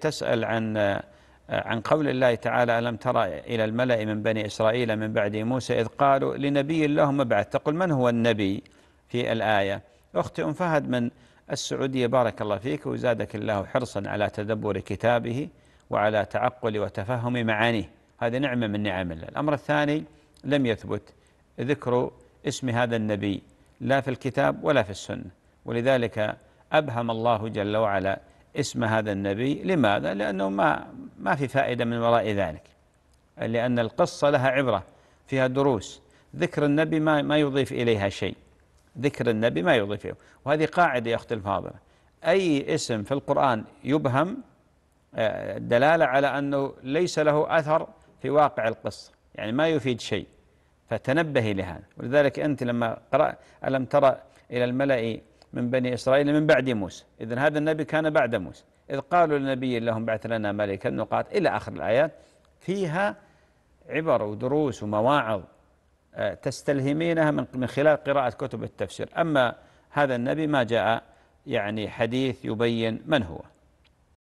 تسأل عن عن قول الله تعالى ألم ترى إلى الملأ من بني إسرائيل من بعد موسى إذ قالوا لنبي الله مبعث تقول من هو النبي في الآية أختي أم فهد من السعودية بارك الله فيك وزادك الله حرصا على تدبر كتابه وعلى تعقل وتفهم معانيه هذه نعمة من نعم الله الأمر الثاني لم يثبت ذكر اسم هذا النبي لا في الكتاب ولا في السنة ولذلك أبهم الله جل وعلا اسم هذا النبي لماذا؟ لأنه ما ما في فائدة من وراء ذلك لأن القصة لها عبرة فيها دروس ذكر النبي ما ما يضيف إليها شيء ذكر النبي ما يضيف إليه وهذه قاعدة يا أختي الفاضلة أي اسم في القرآن يبهم آه، دلالة على أنه ليس له أثر في واقع القصة يعني ما يفيد شيء فتنبهي لهذا ولذلك أنت لما قرأ ألم ترى إلى الملأ من بني إسرائيل من بعد موسى إذا هذا النبي كان بعد موسى إذ قالوا لنبي لهم بعث لنا ملكا نقاط إلى آخر الآيات فيها عبر ودروس ومواعظ آه، تستلهمينها من خلال قراءة كتب التفسير أما هذا النبي ما جاء يعني حديث يبين من هو